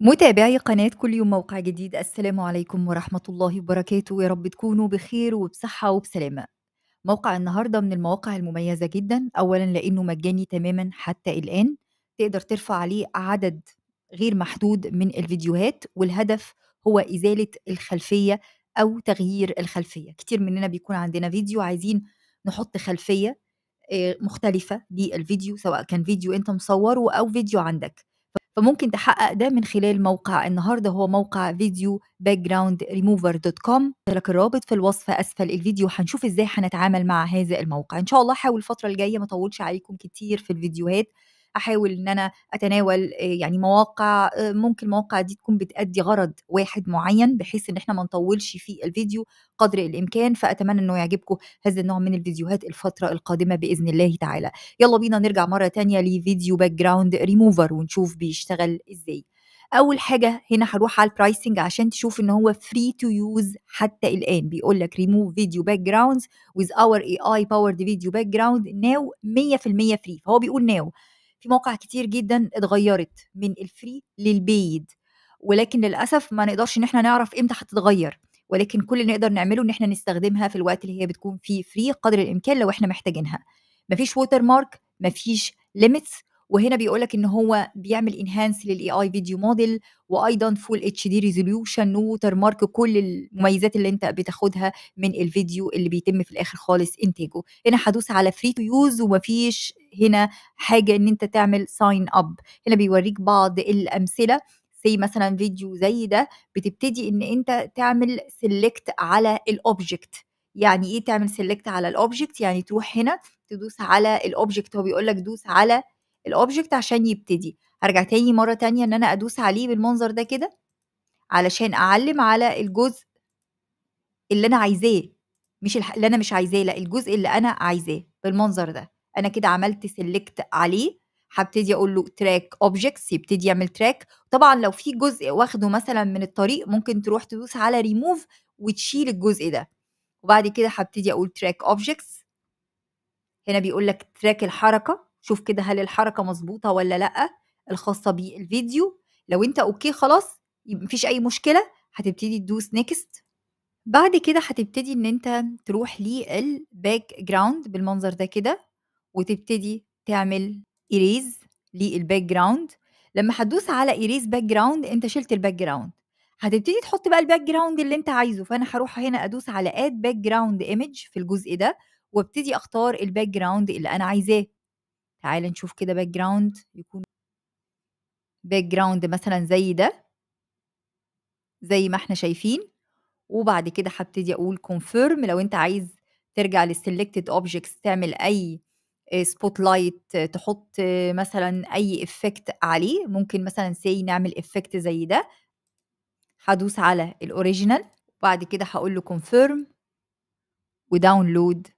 متابعي قناة كل يوم موقع جديد السلام عليكم ورحمة الله وبركاته يا رب تكونوا بخير وبصحة وبسلامة موقع النهاردة من المواقع المميزة جدا أولا لأنه مجاني تماما حتى الآن تقدر ترفع عليه عدد غير محدود من الفيديوهات والهدف هو إزالة الخلفية أو تغيير الخلفية كتير مننا بيكون عندنا فيديو عايزين نحط خلفية آه، مختلفة للفيديو سواء كان فيديو أنت مصوره أو فيديو عندك فممكن تحقق ده من خلال موقع النهارده هو موقع فيديو باك جراوند ريموفر دوت كوم لك الرابط في الوصف اسفل الفيديو هنشوف ازاي هنتعامل مع هذا الموقع ان شاء الله حاول الفتره الجايه ما اطولش عليكم كتير في الفيديوهات احاول ان انا اتناول آه، يعني مواقع آه، ممكن المواقع دي تكون بتأدي غرض واحد معين بحيث ان احنا ما نطولش في الفيديو قدر الامكان فاتمنى انه يعجبكم هذا النوع من الفيديوهات الفتره القادمه باذن الله تعالى يلا بينا نرجع مره تانية لفيديو باك جراوند ريموفر ونشوف بيشتغل ازاي اول حاجه هنا هروح على البرايسنج عشان تشوف ان هو فري تو يوز حتى الان بيقول لك ريموف فيديو باك جراوندز وذ اور اي اي باورد فيديو باك جراوند ناو 100% فري فهو بيقول ناو في مواقع كتير جدا اتغيرت من الفري للبيد ولكن للاسف ما نقدرش ان احنا نعرف امتى هتتغير ولكن كل اللي نقدر نعمله ان احنا نستخدمها في الوقت اللي هي بتكون فيه فري قدر الامكان لو احنا محتاجينها مفيش ووتر مارك مفيش ليميتس وهنا بيقول لك ان هو بيعمل انهانس للاي اي فيديو موديل وايضا فول اتش دي ريزوليوشن ووتر مارك كل المميزات اللي انت بتاخدها من الفيديو اللي بيتم في الاخر خالص انتاجه هنا هدوس على فري تو يوز ومفيش هنا حاجه ان انت تعمل ساين اب هنا بيوريك بعض الامثله زي مثلا فيديو زي ده بتبتدي ان انت تعمل سيلكت على الاوبجكت يعني ايه تعمل سيلكت على الاوبجكت يعني تروح هنا تدوس على الاوبجكت هو بيقول لك دوس على الاوبجكت عشان يبتدي هرجع تاني مره تانيه ان انا ادوس عليه بالمنظر ده كده علشان اعلم على الجزء اللي انا عايزاه مش اللي انا مش عايزاه لا الجزء اللي انا عايزاه بالمنظر ده انا كده عملت سيلكت عليه هبتدي اقول له تراك اوبجكتس يبتدي يعمل تراك طبعا لو في جزء واخده مثلا من الطريق ممكن تروح تدوس على ريموف وتشيل الجزء ده وبعد كده هبتدي اقول تراك اوبجكتس هنا بيقول لك تراك الحركه شوف كده هل الحركه مظبوطه ولا لا الخاصه بالفيديو لو انت اوكي خلاص مفيش اي مشكله هتبتدي تدوس نيكست بعد كده هتبتدي ان انت تروح للباك جراوند بالمنظر ده كده وتبتدي تعمل اريز للباك جراوند لما هتدوس على اريز باك جراوند انت شلت الباك جراوند هتبتدي تحط بقى الباك جراوند اللي انت عايزه فانا هروح هنا ادوس على اد باك جراوند ايمج في الجزء ده وابتدي اختار الباك جراوند اللي انا عايزاه تعال نشوف كده باك جراوند يكون باك جراوند مثلا زي ده زي ما احنا شايفين وبعد كده هبتدي اقول كونفيرم لو انت عايز ترجع للسلكتد اوبجكتس تعمل اي سبوت آه، لايت آه، تحط آه، مثلا اي افكت عليه ممكن مثلا سي نعمل افكت زي ده هدوس على الاوريجينال وبعد كده هقول له كونفيرم وداونلود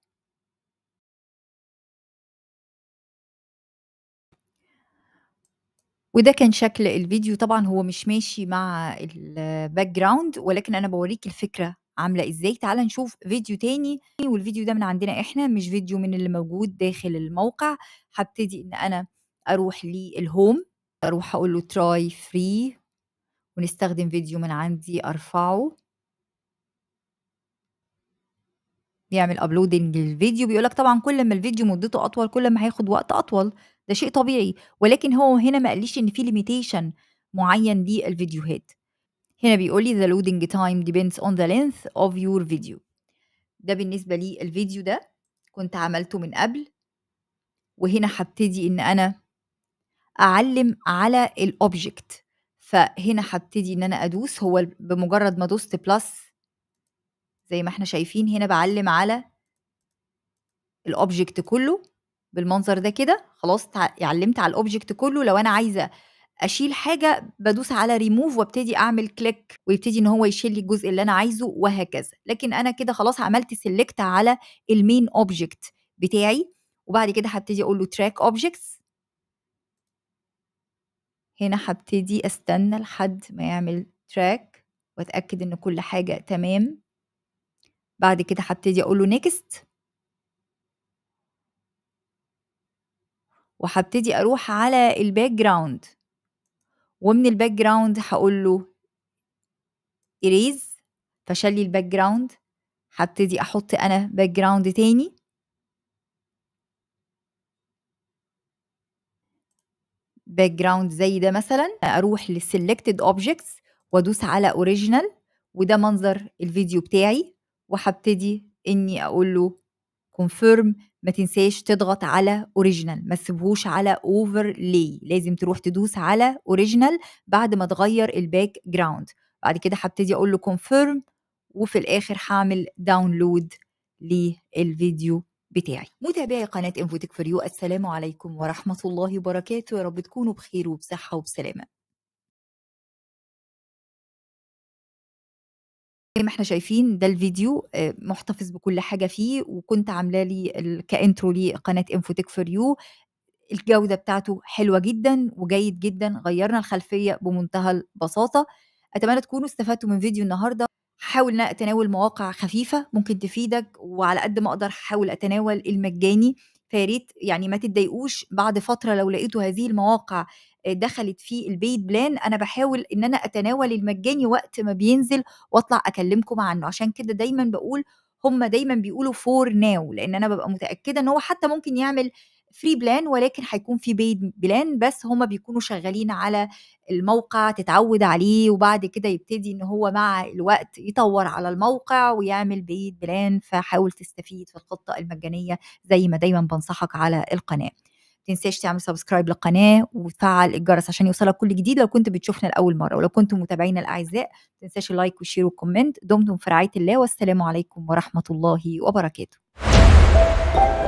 وده كان شكل الفيديو طبعًا هو مش ماشي مع الباك جراوند ولكن أنا بوريك الفكرة عاملة إزاي، تعالَ نشوف فيديو تاني والفيديو ده من عندنا إحنا مش فيديو من اللي موجود داخل الموقع، هبتدي إن أنا أروح للهوم أروح أقول له تراي فري ونستخدم فيديو من عندي أرفعه. بيعمل ابلودنج للفيديو بيقول لك طبعًا كل ما الفيديو مدته أطول كل ما هياخد وقت أطول. ده شيء طبيعي ولكن هو هنا ما قاليش ان في ليميتيشن معين للفيديوهات هنا بيقول لي the loading time depends on the length of your video ده بالنسبه لي الفيديو ده كنت عملته من قبل وهنا هبتدي ان انا اعلم على الاوبجكت فهنا هبتدي ان انا ادوس هو بمجرد ما دوست بلس زي ما احنا شايفين هنا بعلم على الاوبجكت كله بالمنظر ده كده خلاص اتعلمت على الاوبجكت كله لو انا عايزه اشيل حاجه بدوس على ريموف وابتدي اعمل كليك ويبتدي ان هو يشيل لي الجزء اللي انا عايزه وهكذا لكن انا كده خلاص عملت سيلكت على المين اوبجكت بتاعي وبعد كده هبتدي اقول له تراك اوبجكتس هنا هبتدي استنى لحد ما يعمل تراك واتاكد ان كل حاجه تمام بعد كده هبتدي اقول له نيكست وهبتدي اروح على الباك جراوند ومن الباك جراوند هقول له اريز فشال لي الباك جراوند هبتدي احط انا باك جراوند تاني باك جراوند زي ده مثلا اروح للسيلكتد اوبجكتس وادوس على اوريجينال وده منظر الفيديو بتاعي وهبتدي اني اقول له كونفيرم ما تنساش تضغط على اوريجينال ما تسيبهوش على اوفر لازم تروح تدوس على اوريجينال بعد ما تغير الباك جراوند بعد كده هبتدي اقول له كونفيرم وفي الاخر هعمل داونلود للفيديو بتاعي متابعي قناة انفوتك فور يو السلام عليكم ورحمة الله وبركاته يا رب تكونوا بخير وبصحة وبسلامة زي ما احنا شايفين ده الفيديو آه، محتفظ بكل حاجه فيه وكنت عامله لي كانترو لقناه انفوتك فور يو الجوده بتاعته حلوه جدا وجيد جدا غيرنا الخلفيه بمنتهى البساطه اتمنى تكونوا استفدتوا من فيديو النهارده هحاول ان اتناول مواقع خفيفه ممكن تفيدك وعلى قد ما اقدر هحاول اتناول المجاني فياريت يعني ما تتضايقوش بعد فتره لو لقيتوا هذه المواقع آه، دخلت في البيت بلان انا بحاول ان انا اتناول المجاني وقت ما بينزل واطلع اكلمكم عنه عشان كده دايما بقول هم دايما بيقولوا فور ناو لان انا ببقى متاكده ان هو حتى ممكن يعمل فري بلان ولكن هيكون في بيد بلان بس هما بيكونوا شغالين على الموقع تتعود عليه وبعد كده يبتدي ان هو مع الوقت يطور على الموقع ويعمل بيد بلان فحاول تستفيد في الخطه المجانيه زي ما دايما بنصحك على القناه تنساش تعمل سبسكرايب للقناه وتفعل الجرس عشان يوصلك كل جديد لو كنت بتشوفنا لاول مره ولو كنتم متابعينا الاعزاء تنساش اللايك والشير والكومنت دمتم في رعايه الله والسلام عليكم ورحمه الله وبركاته